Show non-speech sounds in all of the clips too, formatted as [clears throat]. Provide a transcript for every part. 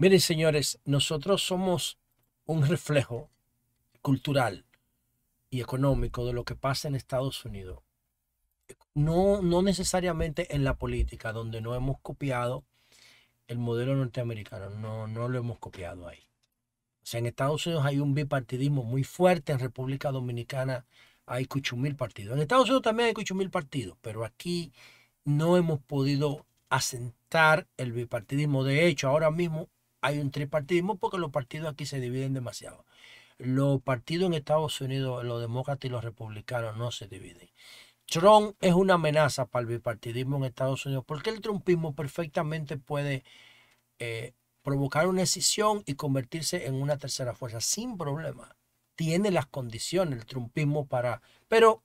Miren, señores, nosotros somos un reflejo cultural y económico de lo que pasa en Estados Unidos. No, no necesariamente en la política, donde no hemos copiado el modelo norteamericano, no, no lo hemos copiado ahí. O sea, en Estados Unidos hay un bipartidismo muy fuerte, en República Dominicana hay cuchumil partidos. En Estados Unidos también hay cuchumil partidos, pero aquí no hemos podido asentar el bipartidismo. De hecho, ahora mismo hay un tripartidismo porque los partidos aquí se dividen demasiado. Los partidos en Estados Unidos, los demócratas y los republicanos, no se dividen. Trump es una amenaza para el bipartidismo en Estados Unidos porque el trumpismo perfectamente puede eh, provocar una escisión y convertirse en una tercera fuerza sin problema. Tiene las condiciones el trumpismo para... Pero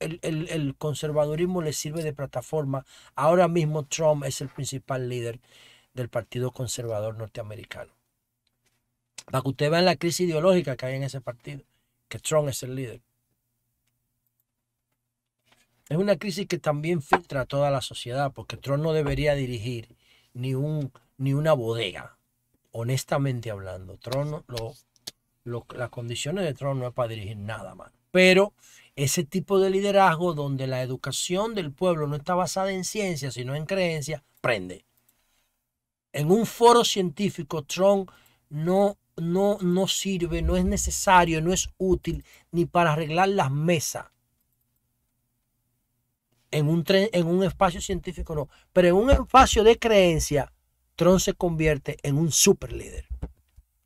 el conservadurismo le sirve de plataforma. Ahora mismo Trump es el principal líder del Partido Conservador Norteamericano. Para que usted vea la crisis ideológica que hay en ese partido, que Trump es el líder. Es una crisis que también filtra a toda la sociedad, porque Trump no debería dirigir ni, un, ni una bodega, honestamente hablando. Trump las condiciones de Trump no es para dirigir nada, más. Pero ese tipo de liderazgo donde la educación del pueblo no está basada en ciencia, sino en creencia, prende. En un foro científico, Trump no, no, sirve, no es necesario, no es útil ni para arreglar las mesas. En un, en un espacio científico no, pero en un espacio de creencia, Trump se convierte en un super líder.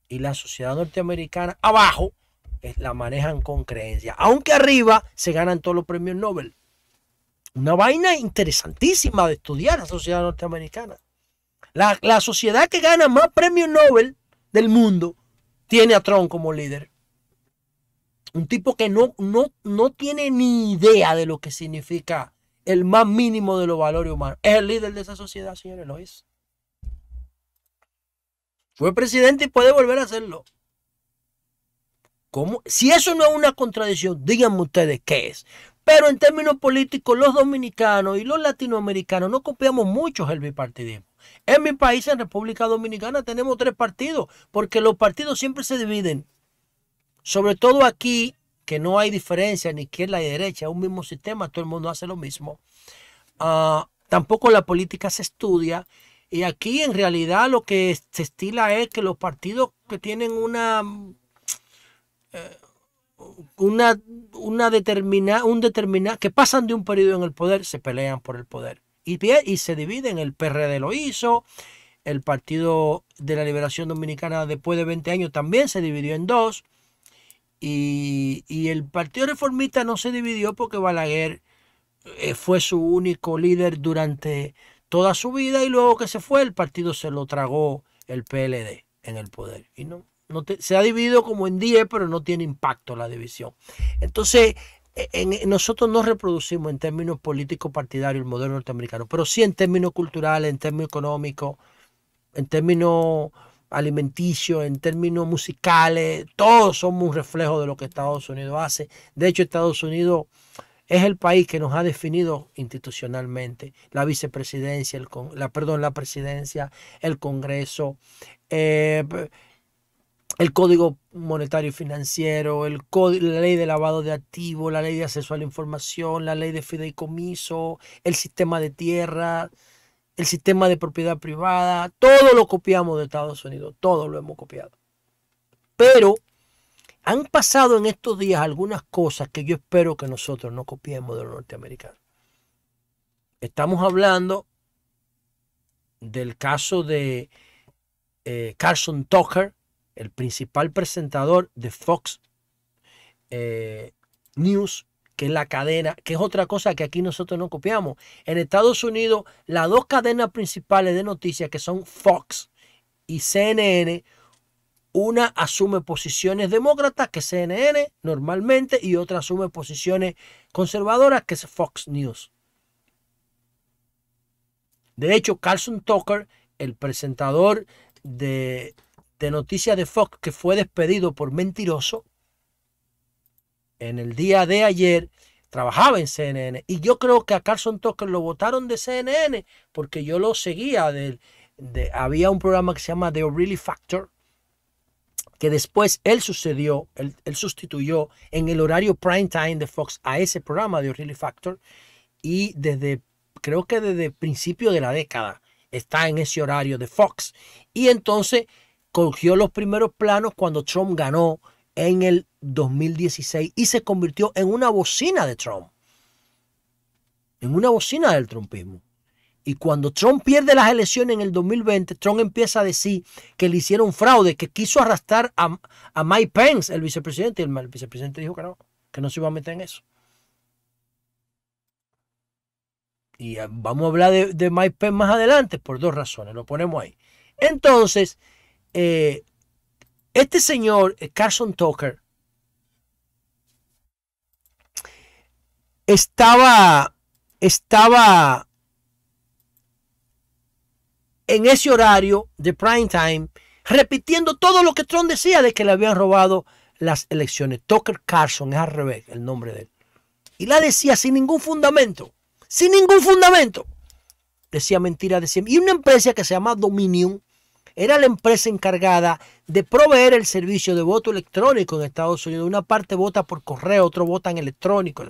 Y la sociedad norteamericana abajo eh, la manejan con creencia. Aunque arriba se ganan todos los premios Nobel. Una vaina interesantísima de estudiar la sociedad norteamericana. La, sociedad que gana más premios Nobel del mundo tiene a Trump como líder. Un tipo que no, no, no tiene ni idea de lo que significa el más mínimo de los valores humanos. Es el líder de esa sociedad, señores, lo Fue presidente y puede volver a hacerlo. Si eso no es una contradicción, díganme ustedes qué es. Pero en términos políticos, los dominicanos y los latinoamericanos no copiamos mucho el bipartidismo. En mi país, en República Dominicana, tenemos tres partidos, porque los partidos siempre se dividen. Sobre todo aquí, que no hay diferencia ni izquierda y derecha, es un mismo sistema, todo el mundo hace lo mismo. Ah, tampoco la política se estudia. Y aquí en realidad lo que se estila es que los partidos que tienen una, eh, una, una determinada un que pasan de un periodo en el poder, se pelean por el poder y, y se dividen. El PRD lo hizo, el Partido de la Liberación Dominicana después de 20 años también se dividió en dos. Y, el Partido Reformista no se dividió porque Balaguer eh, fue su único líder durante toda su vida y luego que se fue el partido se lo tragó el PLD en el poder. Y no, se ha dividido como en 10, pero no tiene impacto la división. Entonces, e, eh, nosotros no reproducimos en términos políticos partidarios el modelo norteamericano, pero sí en términos culturales, en términos económicos, en términos alimenticios, en términos musicales, todos somos un reflejo de lo que Estados Unidos hace. De hecho, Estados Unidos es el país que nos ha definido institucionalmente la vicepresidencia, el con, la, perdón, la presidencia, el Congreso. Eh, el Código Monetario y Financiero, el la ley de lavado de activos, la ley de acceso a la información, la ley de fideicomiso, el sistema de tierra, el sistema de propiedad privada, todo lo copiamos de Estados Unidos, todo lo hemos copiado. Pero han pasado en estos días algunas cosas que yo espero que nosotros no copiemos de los norteamericanos. Estamos hablando del caso de eh, Carson Tucker, el principal presentador de Fox eh, News, que es la cadena, que es otra cosa que aquí nosotros no copiamos. En Estados Unidos, las dos cadenas principales de noticias, que son Fox y CNN, una asume posiciones demócratas, que es CNN normalmente, y otra asume posiciones conservadoras, que es Fox News. De hecho, Carlson Tucker, el presentador de de noticias de Fox que fue despedido por mentiroso en el día de ayer. Trabajaba en CNN y yo creo que a Carson Tucker lo votaron de CNN porque yo lo seguía. había un programa que se llama The O'Reilly Factor que después él sucedió, él, sustituyó en el horario prime time de Fox a ese programa de O'Reilly Factor y desde, creo que desde el principio de la década está en ese horario de Fox. Y entonces cogió los primeros planos cuando Trump ganó en el 2016 y se convirtió en una bocina de Trump. En una bocina del trumpismo. Y cuando Trump pierde las elecciones en el 2020, Trump empieza a decir que le hicieron fraude, que quiso arrastrar a, Mike Pence, el vicepresidente, y el, vicepresidente dijo que no, que no se iba a meter en eso. Y eh, vamos a hablar de, de Mike Pence más adelante por dos razones, lo ponemos ahí. Entonces, eh, este señor, eh, Carson Tucker, estaba, estaba en ese horario de prime time repitiendo todo lo que Trump decía de que le habían robado las elecciones. Tucker Carson es al revés el nombre de él. Y la decía sin ningún fundamento, sin ningún fundamento. Decía mentira, decía. Y una empresa que se llama Dominion, era la empresa encargada de proveer el servicio de voto electrónico en Estados Unidos. Una parte vota por correo, otro vota en electrónico.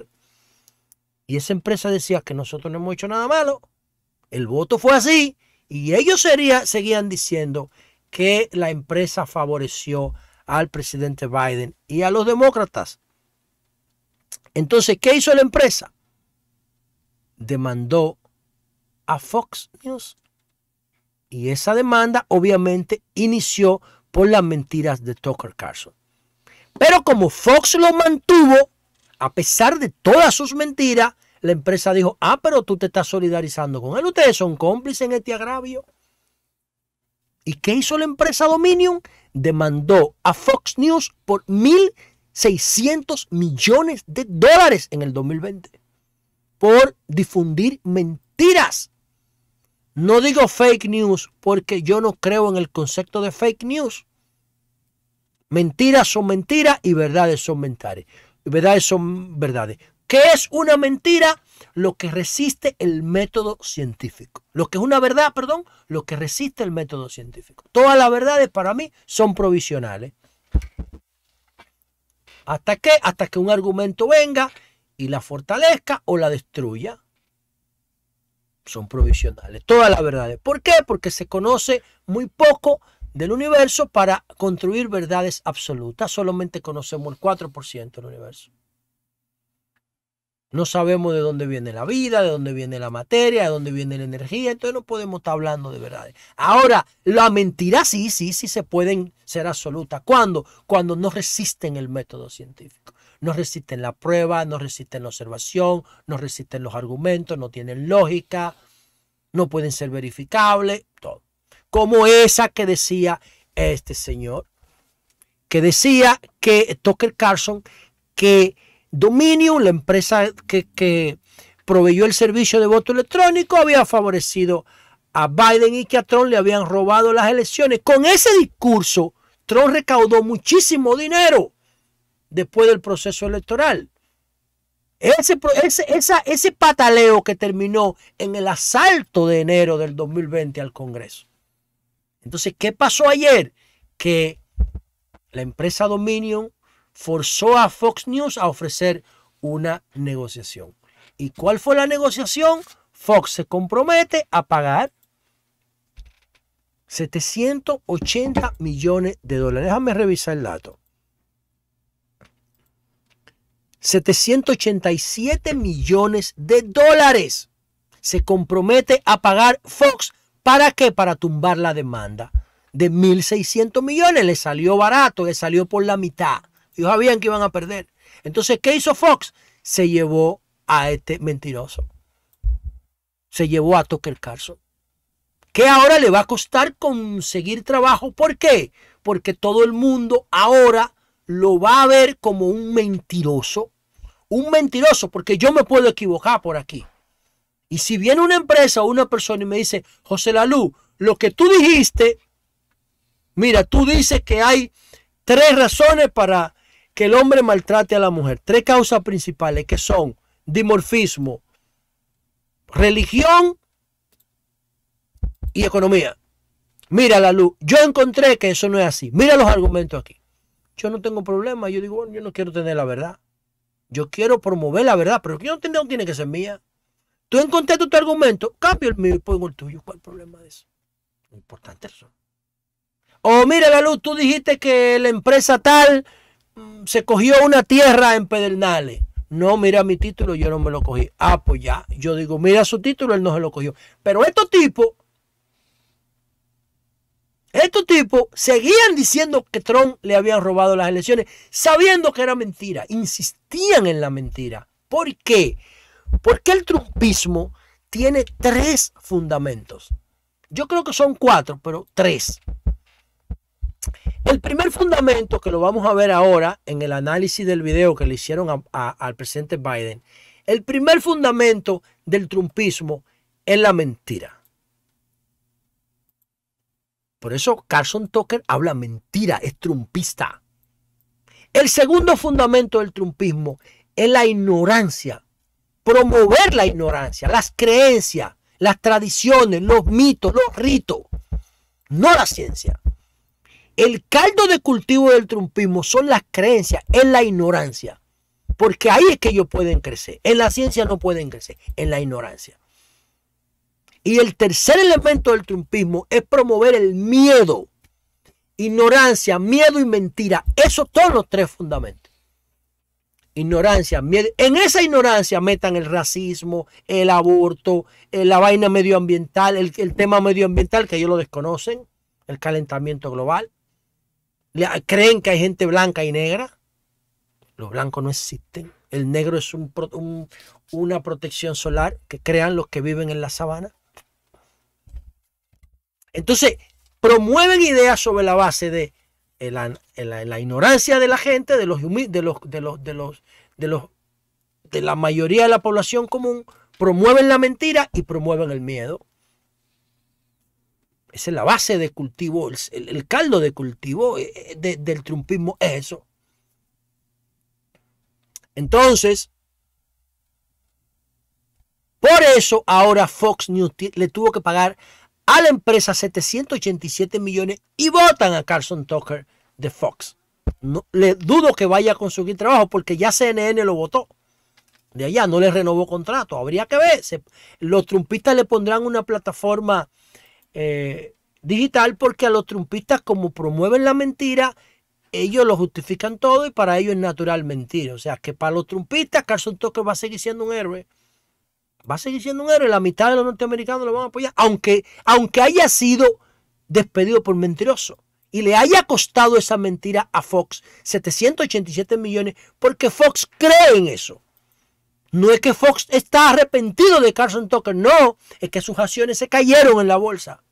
Y esa empresa decía que nosotros no hemos hecho nada malo. El voto fue así. Y ellos seguían diciendo que la empresa favoreció al presidente Biden y a los demócratas. Entonces, ¿qué hizo la empresa? Demandó a Fox News y esa demanda obviamente inició por las mentiras de Tucker Carlson. Pero como Fox lo mantuvo, a pesar de todas sus mentiras, la empresa dijo, ah, pero tú te estás solidarizando con él, ustedes son cómplices en este agravio. ¿Y qué hizo la empresa Dominion? Demandó a Fox News por 1.600 millones de dólares en el 2020 por difundir mentiras no digo fake news porque yo no creo en el concepto de fake news. Mentiras son mentiras y verdades son mentales. Verdades son verdades. ¿Qué es una mentira? Lo que resiste el método científico. Lo que es una verdad, perdón, lo que resiste el método científico. Todas las verdades para mí son provisionales. ¿Hasta qué? Hasta que un argumento venga y la fortalezca o la destruya son provisionales. Todas las verdades. ¿Por qué? Porque se conoce muy poco del universo para construir verdades absolutas. Solamente conocemos el 4% del universo. No sabemos de dónde viene la vida, de dónde viene la materia, de dónde viene la energía, entonces no podemos estar hablando de verdades. Ahora, la mentira sí, sí, sí se pueden ser absolutas. ¿Cuándo? Cuando no resisten el método científico no resisten la prueba, no resisten la observación, no resisten los argumentos, no tienen lógica, no pueden ser verificables, todo. Como esa que decía este señor, que decía que Tucker Carlson, que Dominion, la empresa que, que proveyó el servicio de voto electrónico, había favorecido a Biden y que a Trump le habían robado las elecciones. Con ese discurso, Trump recaudó muchísimo dinero después del proceso electoral. Ese, ese pataleo que terminó en el asalto de enero del 2020 al Congreso. Entonces, ¿qué pasó ayer? Que la empresa Dominion forzó a Fox News a ofrecer una negociación. ¿Y cuál fue la negociación? Fox se compromete a pagar 780 millones de dólares. Déjame revisar el dato. 787 millones de dólares se compromete a pagar Fox. ¿Para qué? Para tumbar la demanda de 1.600 millones. Le salió barato, le salió por la mitad. Ellos sabían que iban a perder. Entonces, ¿qué hizo Fox? Se llevó a este mentiroso. Se llevó a Tucker Carlson. ¿Qué ahora le va a costar conseguir trabajo. ¿Por qué? Porque todo el mundo ahora lo va a ver como un mentiroso. Un mentiroso, porque yo me puedo equivocar por aquí. Y si viene una empresa o una persona y me dice, José Lalú, lo que tú dijiste, mira, tú dices que hay tres razones para que el hombre maltrate a la mujer. Tres causas principales que son dimorfismo, religión y economía. Mira la Yo encontré que eso no es así. Mira los argumentos aquí yo no tengo problema. Yo digo, bueno, yo no quiero tener la verdad. Yo quiero promover la verdad, pero yo no, no tiene que ser mía. Tú encontraste tu argumento, cambio el mío y pongo el tuyo. ¿Cuál problema es importante eso. O oh, mira, la luz, tú dijiste que la empresa tal mm, se cogió una tierra en Pedernales. No, mira mi título, yo no me lo cogí. Ah, pues ya. Yo digo, mira su título, él no se lo cogió. Pero estos tipos estos tipos seguían diciendo que Trump le habían robado las elecciones, sabiendo que era mentira, insistían en la mentira. ¿Por qué? Porque el trumpismo tiene tres fundamentos. Yo creo que son cuatro, pero tres. El primer fundamento que lo vamos a ver ahora en el análisis del video que le hicieron al presidente Biden, el primer fundamento del trumpismo es la mentira. Por eso Carson Tucker habla mentira, es trumpista. El segundo fundamento del trumpismo es la ignorancia, promover la ignorancia, las creencias, las tradiciones, los mitos, los ritos, no la ciencia. El caldo de cultivo del trumpismo son las creencias, es la ignorancia. Porque ahí es que ellos pueden crecer. En la ciencia no pueden crecer, en la ignorancia. Y el tercer elemento del trumpismo es promover el miedo, ignorancia, miedo y mentira. Eso son los tres fundamentos. Ignorancia, miedo. En esa ignorancia metan el racismo, el aborto, eh, la vaina medioambiental, el, tema medioambiental que ellos lo desconocen, el calentamiento global. Creen que hay gente blanca y negra. Los blancos no existen. El negro es una protección solar que crean los que viven en la sabana. Entonces, promueven ideas sobre la base de eh, eh, la, ignorancia de la gente, de los, de los, de los, de los, de los, de la mayoría de la población común, promueven la mentira y promueven el miedo. Esa es la base de cultivo, el, caldo de cultivo eh, del trumpismo eso. Entonces, por eso ahora Fox News le tuvo que pagar a la empresa 787 millones y votan a Carlson Tucker de Fox. No, le dudo que vaya a conseguir trabajo porque ya CNN lo votó. De allá no le renovó contrato. Habría que ver. los trumpistas le pondrán una plataforma eh, digital porque a los trumpistas como promueven la mentira, ellos lo justifican todo y para ellos es natural mentir. O sea que para los trumpistas Carlson Tucker va a seguir siendo un héroe va a seguir siendo un héroe. La mitad de los norteamericanos lo van a apoyar, aunque, aunque haya sido despedido por mentiroso y le haya costado esa mentira a Fox 787 millones porque Fox cree en eso. No es que Fox está arrepentido de Carson Tucker, no, es que sus acciones se cayeron en la bolsa.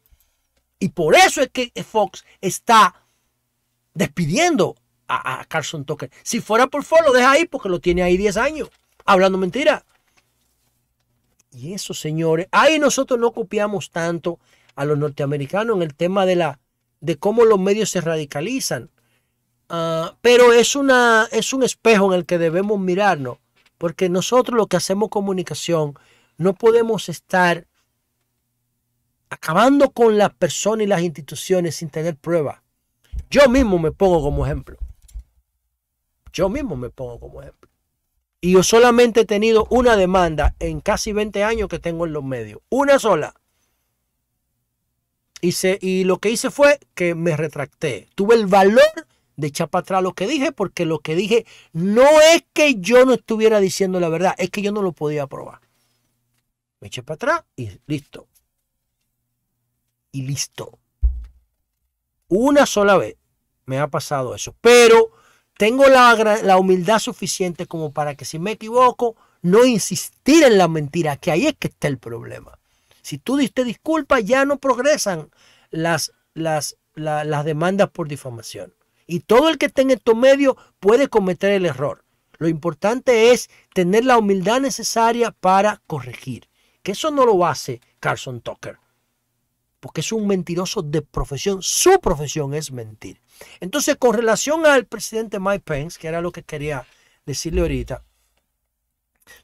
Y por eso es que Fox está despidiendo a, Carson Tucker. Si fuera por Fox, lo deja ahí porque lo tiene ahí 10 años, hablando mentiras y eso, señores, ahí nosotros no copiamos tanto a los norteamericanos en el tema de, la, de cómo los medios se radicalizan. Ah, pero es, una, es un espejo en el que debemos mirarnos, porque nosotros lo que hacemos comunicación no podemos estar acabando con las personas y las instituciones sin tener pruebas. Yo mismo me pongo como ejemplo. Yo mismo me pongo como ejemplo. Y yo solamente he tenido una demanda en casi 20 años que tengo en los medios. Una sola. Y, y lo que hice fue que me retracté. Tuve el valor de echar para atrás lo que dije, porque lo que dije no es que yo no estuviera diciendo la verdad, es que yo no lo podía probar. Me eché para atrás y listo. Y listo. Una sola vez me ha pasado eso. Pero tengo la, la, humildad suficiente como para que si me equivoco, no insistir en la mentira, que ahí es que está el problema. Si tú diste disculpas, ya no progresan las, las, las demandas por difamación. Y todo el que esté en estos medios puede cometer el error. Lo importante es tener la humildad necesaria para corregir. Que eso no lo hace Carson Tucker porque es un mentiroso de profesión, su profesión es mentir. Entonces, con relación al presidente Mike Pence, que era lo que quería decirle ahorita,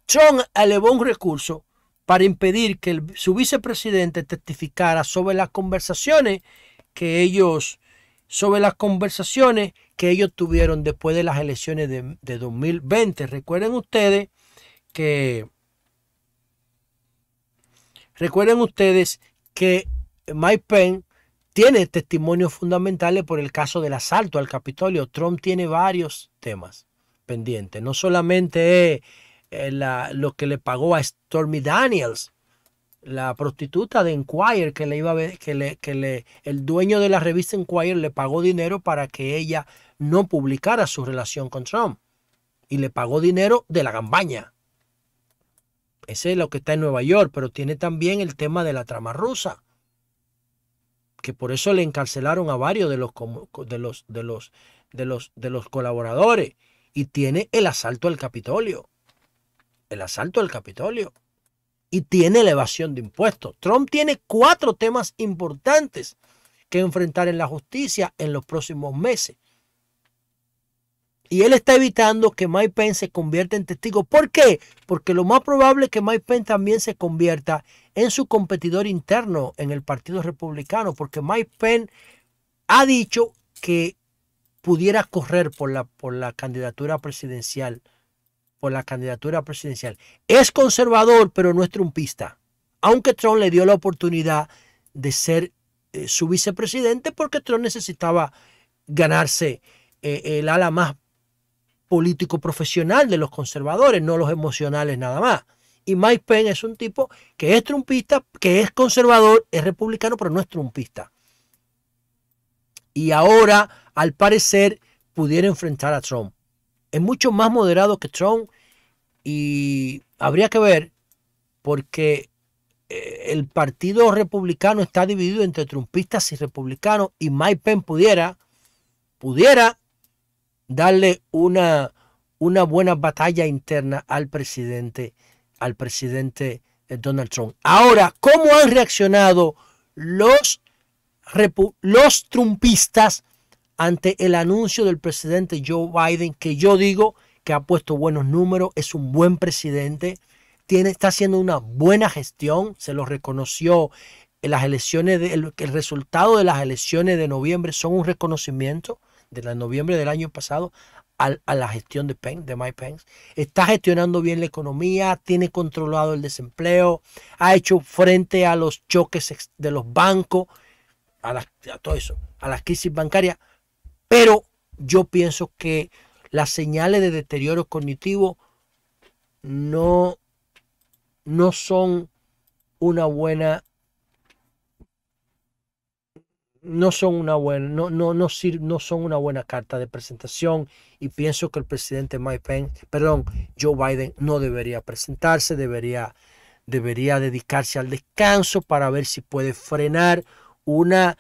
Trump elevó un recurso para impedir que su vicepresidente testificara sobre las conversaciones que ellos sobre las conversaciones que ellos tuvieron después de las elecciones de 2020. Recuerden ustedes que recuerden ustedes que Mike Pence tiene testimonios fundamentales por el caso del asalto al Capitolio. Trump tiene varios temas pendientes. No solamente eh, lo que le pagó a Stormy Daniels, la prostituta de Enquirer, que le iba que, el dueño de la revista Enquirer le pagó dinero para que ella no publicara su relación con Trump. Y le pagó dinero de la campaña. Ese es lo que está en Nueva York, pero tiene también el tema de la trama rusa que por eso le encarcelaron a varios de los, de los, de los, de los, de los colaboradores. Y tiene el asalto al Capitolio. El asalto al Capitolio. Y tiene elevación de impuestos. Trump tiene cuatro temas importantes que enfrentar en la justicia en los próximos meses. Y él está evitando que Mike Pence se convierta en testigo. ¿Por qué? Porque lo más probable es que Mike Pence también se convierta en su competidor interno en el Partido Republicano, porque Mike Pence ha dicho que pudiera correr por la, por la candidatura presidencial. Por la candidatura presidencial. Es conservador, pero no es trumpista. Aunque Trump le dio la oportunidad de ser eh, su vicepresidente porque Trump necesitaba ganarse eh, el ala más político profesional de los conservadores, no los emocionales nada más. Y Mike Pence es un tipo que es trumpista, que es conservador, es republicano, pero no es trumpista. Y ahora, al parecer, pudiera enfrentar a Trump. Es mucho más moderado que Trump y habría que ver porque eh, el partido republicano está dividido entre trumpistas y republicanos y Mike Pence pudiera, pudiera darle una, buena batalla interna al presidente, al presidente eh, Donald Trump. Ahora, ¿cómo han reaccionado los, los trumpistas ante el anuncio del presidente Joe Biden, que yo digo que ha puesto buenos números, es un buen presidente, tiene, está haciendo una buena gestión, se lo reconoció en las elecciones, el, el resultado de las elecciones de noviembre son un reconocimiento de noviembre del año pasado a, la gestión de Pence, de Mike Pence. Está gestionando bien la economía, tiene controlado el desempleo, ha hecho frente a los choques de los bancos, a, todo eso, a las crisis bancarias. Pero yo pienso que las señales de deterioro cognitivo no, no son una buena no son una buena, no, no, no, no son una buena carta de presentación y pienso que el presidente Mike Pence, perdón, Joe Biden no debería presentarse, debería, debería dedicarse al descanso para ver si puede frenar una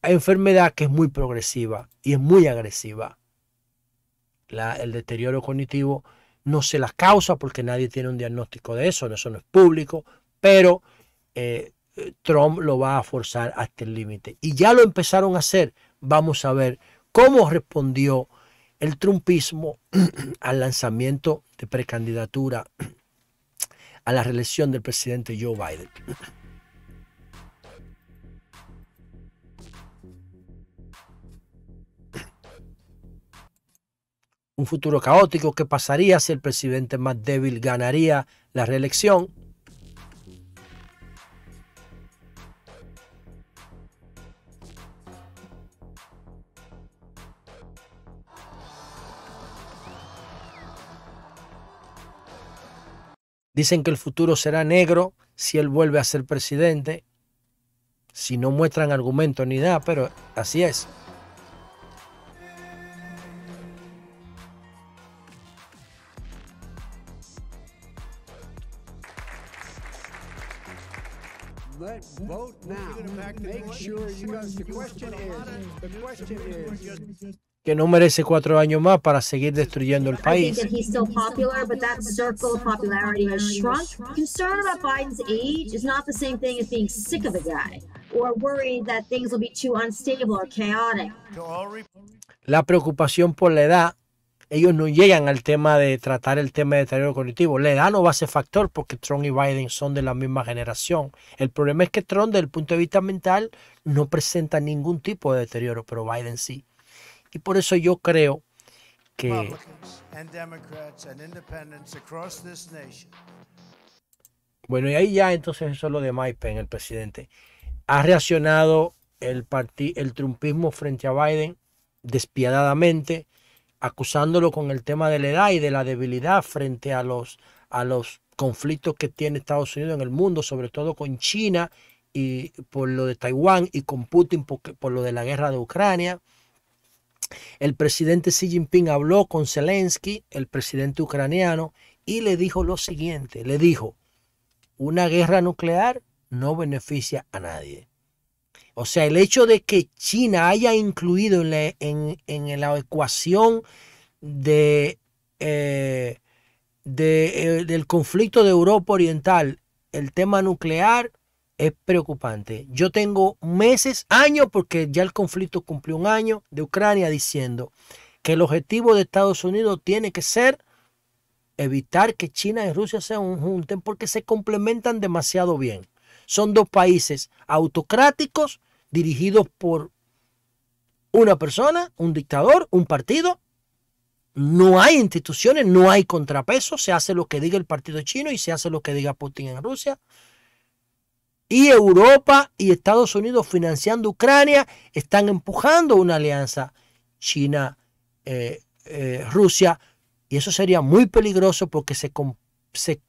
enfermedad que es muy progresiva y es muy agresiva. el deterioro cognitivo no se la causa porque nadie tiene un diagnóstico de eso, eso no es público, pero eh, Trump lo va a forzar hasta el límite. Y ya lo empezaron a hacer. Vamos a ver cómo respondió el trumpismo [clears throat] al lanzamiento de precandidatura [clears throat] a la reelección del presidente Joe Biden. [clears throat] Un futuro caótico que pasaría si el presidente más débil ganaría la reelección Dicen que el futuro será negro si él vuelve a ser presidente. Si no muestran argumentos ni nada, pero así es que no merece cuatro años más para seguir destruyendo el país. La preocupación por la edad, ellos no llegan al tema de tratar el tema de deterioro cognitivo. La edad no va a ser factor porque Trump y Biden son de la misma generación. El problema es que Trump, desde el punto de vista mental, no presenta ningún tipo de deterioro, pero Biden sí. Y por eso yo creo que bueno, y ahí ya entonces eso es lo de Mike Pence, el presidente. Ha reaccionado el, el trumpismo frente a Biden despiadadamente, acusándolo con el tema de la edad y de la debilidad frente a los, a los conflictos que tiene Estados Unidos en el mundo, sobre todo con China y por lo de Taiwán y con Putin por lo de la guerra de Ucrania. El presidente Xi Jinping habló con Zelensky, el presidente ucraniano, y le dijo lo siguiente, le dijo, una guerra nuclear no beneficia a nadie. O sea, el hecho de que China haya incluido en la, ecuación de, eh, eh, del conflicto de Europa Oriental el tema nuclear es preocupante. Yo tengo meses, años, porque ya el conflicto cumplió un año de Ucrania diciendo que el objetivo de Estados Unidos tiene que ser evitar que China y Rusia se junten porque se complementan demasiado bien. Son dos países autocráticos dirigidos por una persona, un dictador, un partido. No hay instituciones, no hay contrapeso, se hace lo que diga el partido chino y se hace lo que diga Putin en Rusia y Europa y Estados Unidos financiando Ucrania están empujando una alianza China, eh, eh, Rusia, y eso sería muy peligroso porque se, se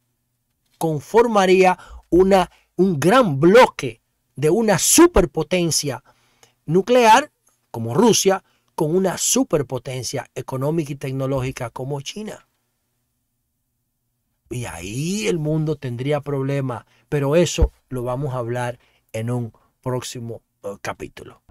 conformaría una, un gran bloque de una superpotencia nuclear como Rusia con una superpotencia económica y tecnológica como China. Y ahí el mundo tendría problemas, pero eso lo vamos a hablar en un próximo eh, capítulo.